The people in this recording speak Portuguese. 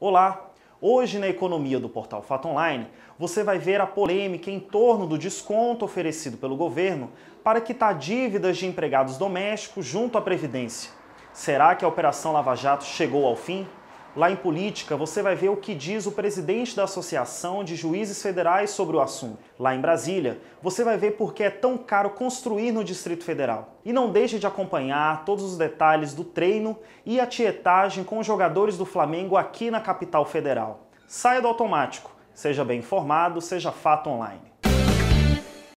Olá! Hoje, na economia do portal Fato Online, você vai ver a polêmica em torno do desconto oferecido pelo governo para quitar dívidas de empregados domésticos junto à Previdência. Será que a Operação Lava Jato chegou ao fim? Lá em política, você vai ver o que diz o presidente da Associação de Juízes Federais sobre o assunto. Lá em Brasília, você vai ver por que é tão caro construir no Distrito Federal. E não deixe de acompanhar todos os detalhes do treino e a tietagem com os jogadores do Flamengo aqui na capital federal. Saia do automático, seja bem informado, seja fato online.